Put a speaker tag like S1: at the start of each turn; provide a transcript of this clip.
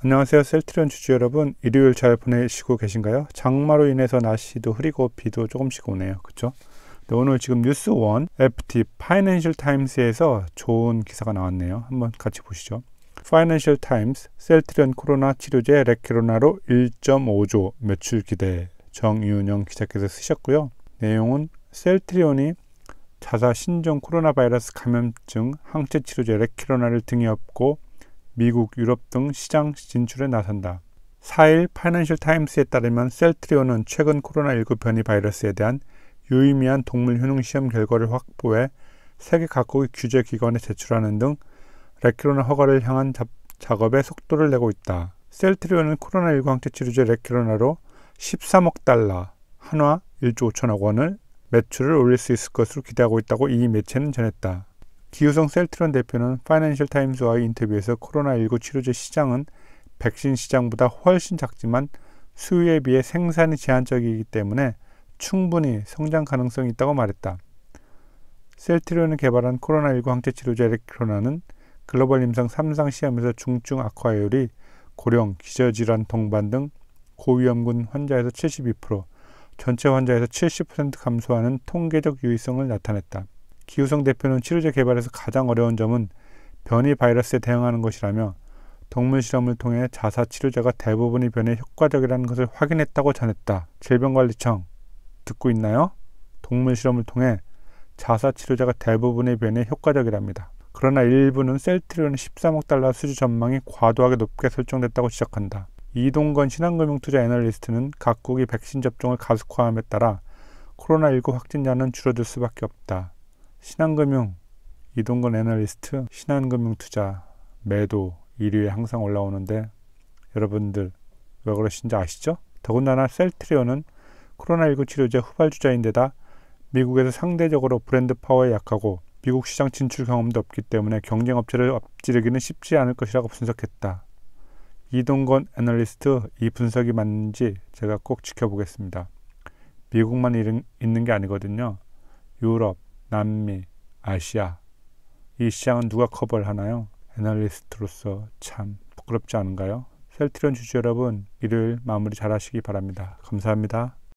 S1: 안녕하세요. 셀트리온 주주 여러분. 일요일 잘 보내시고 계신가요? 장마로 인해서 날씨도 흐리고 비도 조금씩 오네요. 그렇죠? 오늘 지금 뉴스원 FT 파이낸셜 타임스에서 좋은 기사가 나왔네요. 한번 같이 보시죠. 파이낸셜 타임스 셀트리온 코로나 치료제 레키로나로 1.5조 매출 기대 정윤영 기자께서 쓰셨고요. 내용은 셀트리온이 자사 신종 코로나 바이러스 감염증 항체 치료제 레키로나를 등에 업고 미국, 유럽 등 시장 진출에 나선다. 4일 파이낸셜 타임스에 따르면 셀트리온은 최근 코로나19 변이 바이러스에 대한 유의미한 동물 효능 시험 결과를 확보해 세계 각국의 규제 기관에 제출하는 등 레키로나 허가를 향한 잡, 작업에 속도를 내고 있다. 셀트리온은 코로나19 항체 치료제 레키로나로 13억 달러, 한화 1조 5천억 원을 매출을 올릴 수 있을 것으로 기대하고 있다고 이 매체는 전했다. 기우성 셀트론 대표는 파이낸셜 타임스와의 인터뷰에서 코로나19 치료제 시장은 백신 시장보다 훨씬 작지만 수요에 비해 생산이 제한적이기 때문에 충분히 성장 가능성이 있다고 말했다. 셀트론을 개발한 코로나19 항체 치료제 레크로나는 글로벌 임상 3상 시험에서 중증 악화율이 고령, 기저질환 동반 등 고위험군 환자에서 72%, 전체 환자에서 70% 감소하는 통계적 유의성을 나타냈다. 기우성 대표는 치료제 개발에서 가장 어려운 점은 변이 바이러스에 대응하는 것이라며 동물 실험을 통해 자사 치료제가 대부분의 변에 효과적이라는 것을 확인했다고 전했다. 질병관리청 듣고 있나요? 동물 실험을 통해 자사 치료제가 대부분의 변에 효과적이랍니다. 그러나 일부는 셀트리온 13억 달러 수주 전망이 과도하게 높게 설정됐다고 지적한다. 이동건 신한금융투자 애널리스트는 각국이 백신 접종을 가속화함에 따라 코로나19 확진자는 줄어들 수밖에 없다. 신한금융, 이동건 애널리스트, 신한금융 투자, 매도 1위에 항상 올라오는데 여러분들 왜 그러신지 아시죠? 더군다나 셀트리온은 코로나19 치료제 후발주자인데다 미국에서 상대적으로 브랜드 파워에 약하고 미국 시장 진출 경험도 없기 때문에 경쟁 업체를 엎지르기는 쉽지 않을 것이라고 분석했다. 이동건 애널리스트 이 분석이 맞는지 제가 꼭 지켜보겠습니다. 미국만 있는 게 아니거든요. 유럽, 남미, 아시아 이 시장은 누가 커버하나요? 를 애널리스트로서 참 부끄럽지 않은가요? 셀트리온 주주 여러분 일요일 마무리 잘 하시기 바랍니다. 감사합니다.